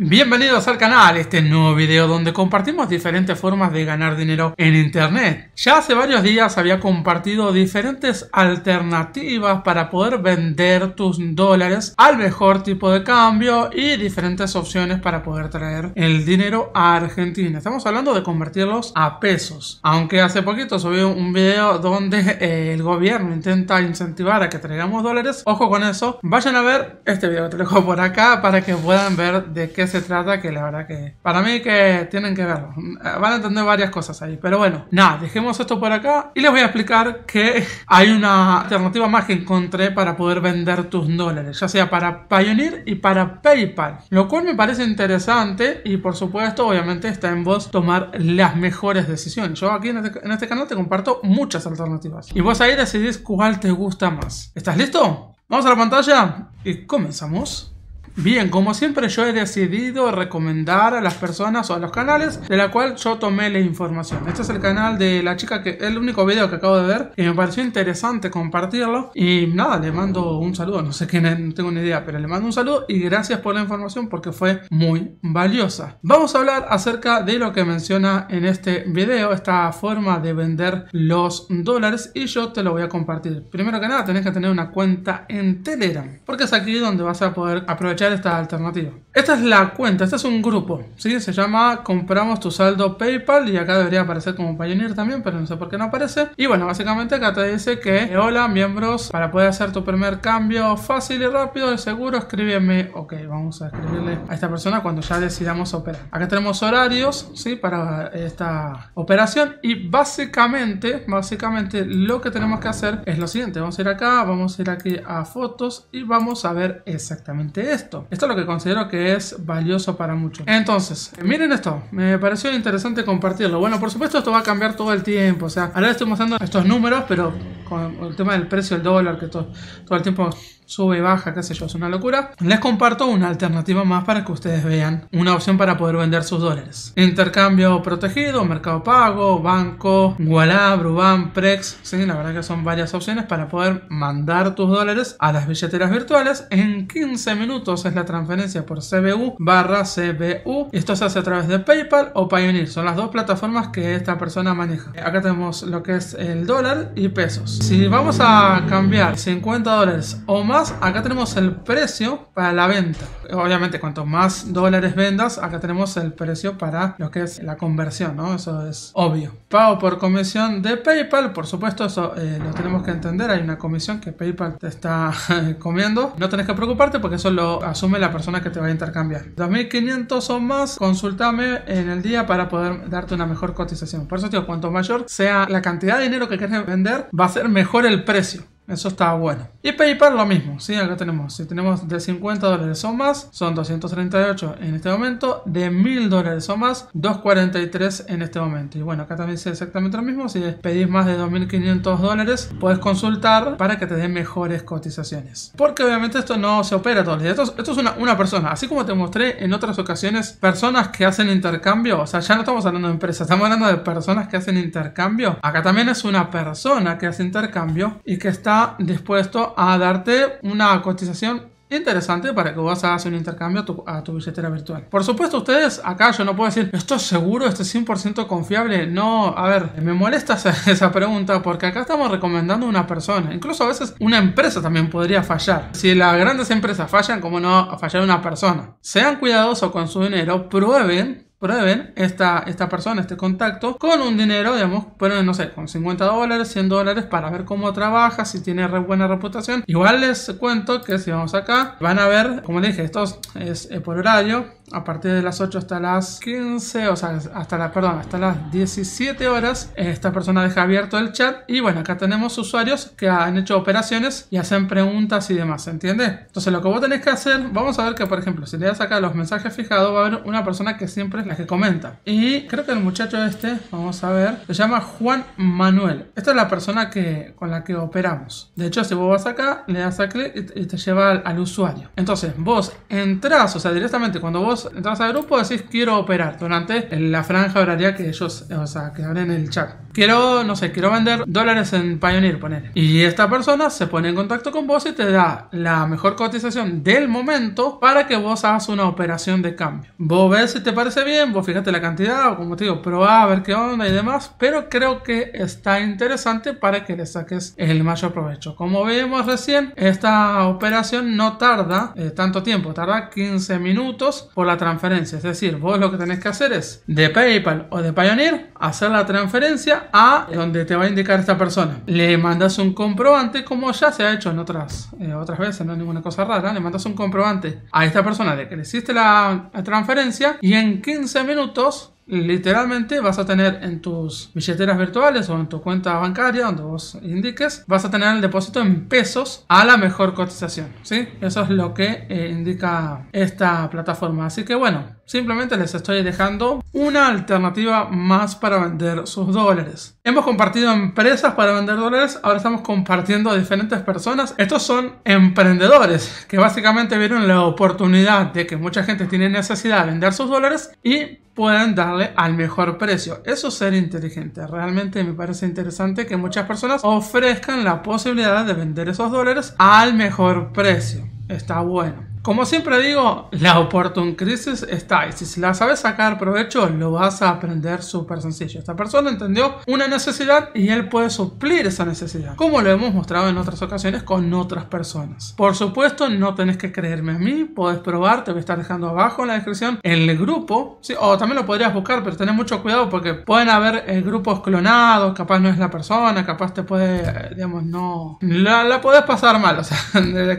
Bienvenidos al canal, este nuevo video donde compartimos diferentes formas de ganar dinero en internet. Ya hace varios días había compartido diferentes alternativas para poder vender tus dólares al mejor tipo de cambio y diferentes opciones para poder traer el dinero a Argentina. Estamos hablando de convertirlos a pesos. Aunque hace poquito subí un video donde eh, el gobierno intenta incentivar a que traigamos dólares, ojo con eso, vayan a ver este video que te dejo por acá para que puedan ver de qué se trata, que la verdad que para mí que tienen que verlo. Van a entender varias cosas ahí. Pero bueno, nada, dejemos esto por acá y les voy a explicar que hay una alternativa más que encontré para poder vender tus dólares, ya sea para Pioneer y para PayPal. Lo cual me parece interesante y por supuesto, obviamente está en vos tomar las mejores decisiones. Yo aquí en este, en este canal te comparto muchas alternativas y vos ahí decidís cuál te gusta más. ¿Estás listo? Vamos a la pantalla y comenzamos. Bien, como siempre yo he decidido recomendar a las personas o a los canales de la cual yo tomé la información. Este es el canal de la chica que el único video que acabo de ver y me pareció interesante compartirlo y nada, le mando un saludo, no sé quién no tengo ni idea, pero le mando un saludo y gracias por la información porque fue muy valiosa. Vamos a hablar acerca de lo que menciona en este video, esta forma de vender los dólares y yo te lo voy a compartir. Primero que nada, tenés que tener una cuenta en Telegram porque es aquí donde vas a poder aprovechar esta alternativa, Esta es la cuenta, este es un grupo, ¿sí? Se llama compramos tu saldo PayPal y acá debería aparecer como Payoneer también, pero no sé por qué no aparece. Y bueno, básicamente acá te dice que eh, hola miembros, para poder hacer tu primer cambio fácil y rápido de seguro, escríbeme, ok, vamos a escribirle a esta persona cuando ya decidamos operar. Acá tenemos horarios, ¿sí? Para esta operación y básicamente, básicamente lo que tenemos que hacer es lo siguiente, vamos a ir acá, vamos a ir aquí a fotos y vamos a ver exactamente esto esto. es lo que considero que es valioso para muchos. Entonces, miren esto. Me pareció interesante compartirlo. Bueno, por supuesto esto va a cambiar todo el tiempo. O sea, ahora estoy mostrando estos números, pero con el tema del precio del dólar, que todo, todo el tiempo sube y baja, qué sé yo, es una locura. Les comparto una alternativa más para que ustedes vean. Una opción para poder vender sus dólares. Intercambio protegido, mercado pago, banco, Walla, Bruban, Prex. Sí, la verdad que son varias opciones para poder mandar tus dólares a las billeteras virtuales en 15 minutos es la transferencia por CBU barra CBU. Esto se hace a través de PayPal o Payoneer, Son las dos plataformas que esta persona maneja. Acá tenemos lo que es el dólar y pesos. Si vamos a cambiar 50 dólares o más, acá tenemos el precio para la venta. Obviamente, cuanto más dólares vendas, acá tenemos el precio para lo que es la conversión, ¿no? Eso es obvio. Pago por comisión de PayPal, por supuesto, eso eh, lo tenemos que entender. Hay una comisión que PayPal te está eh, comiendo. No tenés que preocuparte porque eso lo asume la persona que te va a intercambiar. 2.500 o más, consultame en el día para poder darte una mejor cotización. Por eso, tío, cuanto mayor sea la cantidad de dinero que quieres vender, va a ser mejor el precio. Eso está bueno. Y PayPal lo mismo, ¿sí? Acá tenemos, si tenemos de 50 dólares o más, son 238 en este momento, de 1000 dólares o más, 243 en este momento. Y bueno, acá también es exactamente lo mismo, si pedís más de 2500 dólares, puedes consultar para que te den mejores cotizaciones. Porque obviamente esto no se opera todos los días, esto, esto es una, una persona, así como te mostré en otras ocasiones, personas que hacen intercambio, o sea, ya no estamos hablando de empresas, estamos hablando de personas que hacen intercambio. Acá también es una persona que hace intercambio y que está dispuesto a darte una cotización interesante para que a hacer un intercambio a tu, billetera virtual. Por supuesto, ustedes acá yo no puedo decir, ¿esto es seguro? ¿Esto es 100% confiable? No, a ver, me molesta esa, esa, pregunta porque acá estamos recomendando una persona. Incluso a veces una empresa también podría fallar. Si las grandes empresas fallan, ¿cómo no fallar una persona? Sean cuidadosos con su dinero, prueben prueben esta, esta persona, este contacto, con un dinero, digamos, bueno, no sé, con 50 dólares, 100 dólares, para ver cómo trabaja, si tiene buena reputación. Igual les cuento que si vamos acá, van a ver, como dije, esto es por horario, a partir de las 8 hasta las 15, o sea, hasta las, perdón, hasta las 17 horas, esta persona deja abierto el chat y bueno, acá tenemos usuarios que han hecho operaciones y hacen preguntas y demás, ¿entiendes? Entonces lo que vos tenés que hacer, vamos a ver que por ejemplo, si le das acá los mensajes fijados, va a haber una persona que siempre es la que comenta. Y creo que el muchacho este, vamos a ver, se llama Juan Manuel. Esta es la persona que, con la que operamos. De hecho, si vos vas acá, le das a clic y te lleva al, usuario. Entonces, vos entras, o sea, directamente cuando vos entras al grupo decís quiero operar durante la franja horaria que ellos, o sea, que abren el chat. Quiero, no sé, quiero vender dólares en Pioneer, poner. Y esta persona se pone en contacto con vos y te da la mejor cotización del momento para que vos hagas una operación de cambio. Vos ves si te parece bien vos fíjate la cantidad, o como te digo, probá a ver qué onda y demás, pero creo que está interesante para que le saques el mayor provecho. Como vimos recién, esta operación no tarda eh, tanto tiempo, tarda 15 minutos por la transferencia, es decir, vos lo que tenés que hacer es de PayPal o de Pioneer hacer la transferencia a donde te va a indicar esta persona. Le mandas un comprobante como ya se ha hecho en otras, eh, otras veces, no es ninguna cosa rara, le mandas un comprobante a esta persona de que le hiciste la transferencia y en 15 15 minutos literalmente vas a tener en tus billeteras virtuales o en tu cuenta bancaria, donde vos indiques, vas a tener el depósito en pesos a la mejor cotización. ¿sí? Eso es lo que eh, indica esta plataforma. Así que bueno, simplemente les estoy dejando una alternativa más para vender sus dólares. Hemos compartido empresas para vender dólares, ahora estamos compartiendo diferentes personas. Estos son emprendedores que básicamente vieron la oportunidad de que mucha gente tiene necesidad de vender sus dólares y puedan darle al mejor precio. Eso es ser inteligente. Realmente me parece interesante que muchas personas ofrezcan la posibilidad de vender esos dólares al mejor precio. Está bueno. Como siempre digo, la Opportun Crisis está y si la sabes sacar provecho lo vas a aprender súper sencillo. Esta persona entendió una necesidad y él puede suplir esa necesidad, como lo hemos mostrado en otras ocasiones con otras personas. Por supuesto, no tenés que creerme a mí, podés probar, te voy a estar dejando abajo en la descripción el grupo, o también lo podrías buscar, pero tenés mucho cuidado porque pueden haber eh, grupos clonados, capaz no es la persona, capaz te puede, eh, digamos, no... La, la podés pasar mal, o sea,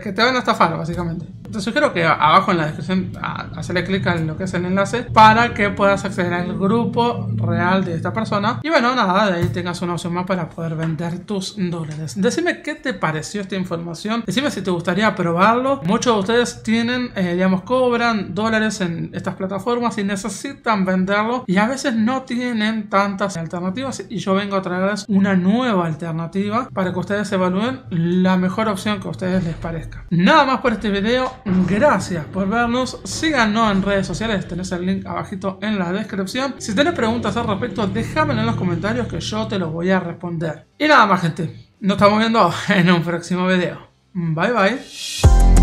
que te van a estafar básicamente. Te sugiero que abajo en la descripción hacerle clic en lo que es el enlace para que puedas acceder al grupo real de esta persona. Y bueno, nada, de ahí tengas una opción más para poder vender tus dólares. Decime qué te pareció esta información. Decime si te gustaría probarlo. Muchos de ustedes tienen, eh, digamos, cobran dólares en estas plataformas y necesitan venderlo y a veces no tienen tantas alternativas. Y yo vengo a traerles una nueva alternativa para que ustedes evalúen la mejor opción que a ustedes les parezca. Nada más por este video Gracias por vernos. Síganos en redes sociales, tenés el link abajito en la descripción. Si tenés preguntas al respecto, déjamelo en los comentarios que yo te los voy a responder. Y nada más, gente. Nos estamos viendo en un próximo video. Bye bye.